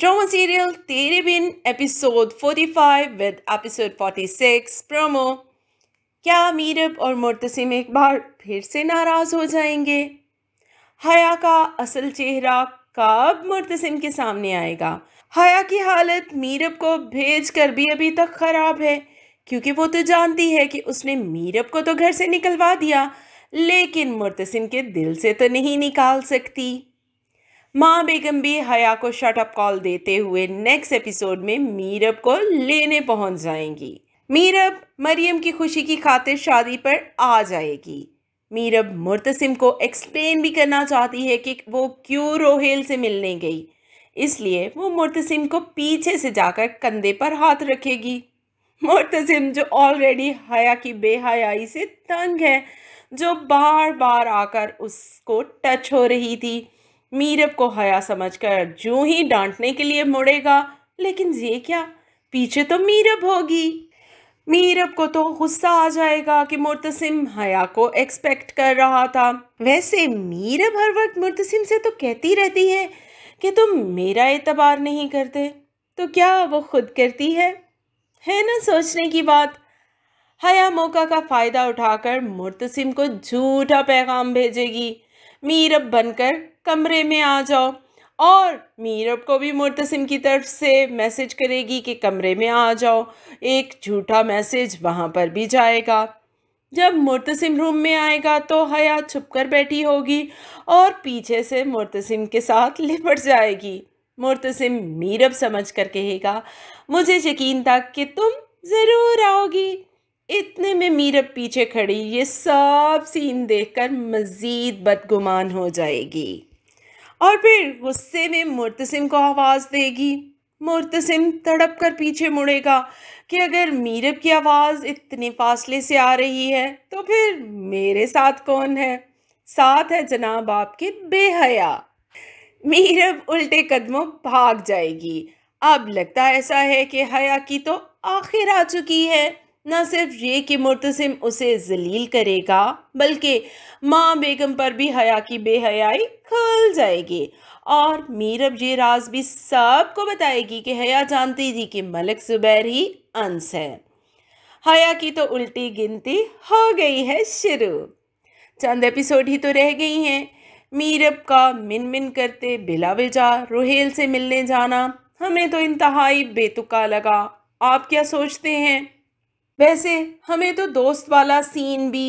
drama serial Tere Bin episode 45 with episode 46 promo क्या मीरब और मुर्तसिम एक बार फिर से नाराज़ हो जाएंगे हया का असल चेहरा कब मुर्तसिम के सामने आएगा हया की हालत मीरब को भेज कर भी अभी तक ख़राब है क्योंकि वो तो जानती है कि उसने मीरब को तो घर से निकलवा दिया लेकिन मुर्तसिम के दिल से तो नहीं निकाल सकती माँ बेगम भी हया को शटअप कॉल देते हुए नेक्स्ट एपिसोड में मीरब को लेने पहुँच जाएंगी मीरब मरियम की खुशी की खातिर शादी पर आ जाएगी मीरब मुर्तसिम को एक्सप्लेन भी करना चाहती है कि वो क्यों रोहेल से मिलने गई इसलिए वो मुर्तसिम को पीछे से जाकर कंधे पर हाथ रखेगी मुर्तसिम जो ऑलरेडी हया की बेहयाई से तंग है जो बार बार आकर उसको टच हो रही थी मीरब को हया समझकर जो ही डांटने के लिए मुड़ेगा लेकिन ये क्या पीछे तो मीरब होगी मीरब को तो गुस्सा आ जाएगा कि मुर्तसिम हया को एक्सपेक्ट कर रहा था वैसे मीरब हर वक्त मुर्तसिम से तो कहती रहती है कि तुम मेरा एतबार नहीं करते तो क्या वो खुद करती है है ना सोचने की बात हया मौका का फ़ायदा उठाकर मुर्तसिम को झूठा पैगाम भेजेगी मीरब बनकर कमरे में आ जाओ और मीरब को भी मुतसम की तरफ से मैसेज करेगी कि कमरे में आ जाओ एक झूठा मैसेज वहाँ पर भी जाएगा जब मुतसम रूम में आएगा तो हया छुप कर बैठी होगी और पीछे से मुतसम के साथ लिपट जाएगी मुतसम मीरब समझ कर कहेगा मुझे यकीन था कि तुम ज़रूर आओगी मीरब पीछे खड़ी ये सब सीन देखकर मज़ीद बदगुमान हो जाएगी और फिर गुस्से में मुर्तसिम को आवाज़ देगी मुर्तसिम तड़प कर पीछे मुड़ेगा कि अगर मीरब की आवाज़ इतने फासले से आ रही है तो फिर मेरे साथ कौन है साथ है जनाब आपके बेहया मीरब उल्टे कदमों भाग जाएगी अब लगता ऐसा है कि हया की तो आखिर आ चुकी है न सिर्फ ये कि मुर्तसिम उसे जलील करेगा बल्कि माँ बेगम पर भी हया की बेहयाई खुल जाएगी और मीरब ये राज भी सबको बताएगी कि हया जानती थी कि मलक ज़ुबैर ही अंस है हया की तो उल्टी गिनती हो गई है शुरू चंद एपिसोड ही तो रह गई हैं मीरब का मिन मिन करते बिजा रोहेल से मिलने जाना हमें तो इंतहाई बेतुका लगा आप क्या सोचते हैं वैसे हमें तो दोस्त वाला सीन भी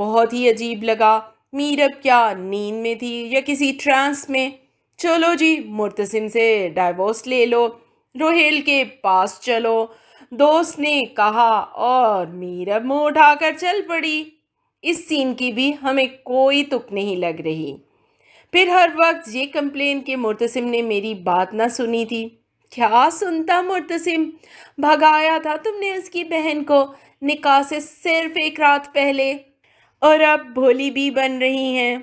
बहुत ही अजीब लगा मीरब क्या नींद में थी या किसी ट्रांस में चलो जी मुर्तसिम से डाइवोर्स ले लो रोहेल के पास चलो दोस्त ने कहा और मीरब मुँह उठाकर चल पड़ी इस सीन की भी हमें कोई तुक नहीं लग रही फिर हर वक्त ये कंप्लेन के मुर्तसिम ने मेरी बात ना सुनी थी क्या सुनता मुर्तसिम भगाया था तुमने उसकी बहन को निका से सिर्फ एक रात पहले और अब भोली भी बन रही हैं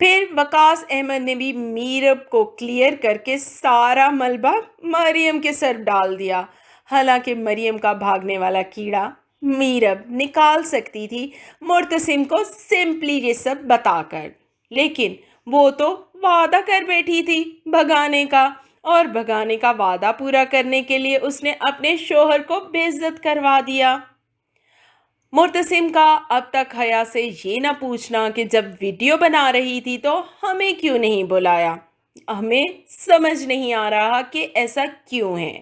फिर वकास अहमद ने भी मीरब को क्लियर करके सारा मलबा मरियम के सर डाल दिया हालांकि मरियम का भागने वाला कीड़ा मीरब निकाल सकती थी मुर्तसिम को सिंपली ये सब बताकर लेकिन वो तो वादा कर बैठी थी भगाने का और भगाने का वादा पूरा करने के लिए उसने अपने शोहर को बेइज्जत करवा दिया मुर्तसिम का अब तक हया से ये ना पूछना कि जब वीडियो बना रही थी तो हमें क्यों नहीं बुलाया हमें समझ नहीं आ रहा कि ऐसा क्यों है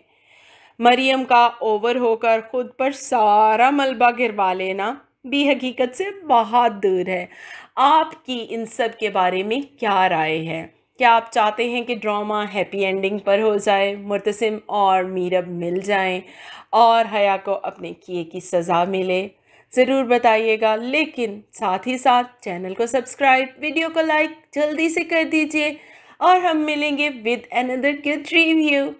मरियम का ओवर होकर ख़ुद पर सारा मलबा गिरवा लेना भी हकीकत से बहुत दूर है आपकी इन सब के बारे में क्या राय है क्या आप चाहते हैं कि ड्रामा हैप्पी एंडिंग पर हो जाए मुर्तसिम और मीरब मिल जाएं और हया को अपने किए की सज़ा मिले ज़रूर बताइएगा लेकिन साथ ही साथ चैनल को सब्सक्राइब वीडियो को लाइक जल्दी से कर दीजिए और हम मिलेंगे विद अनदर गुड रिव्यू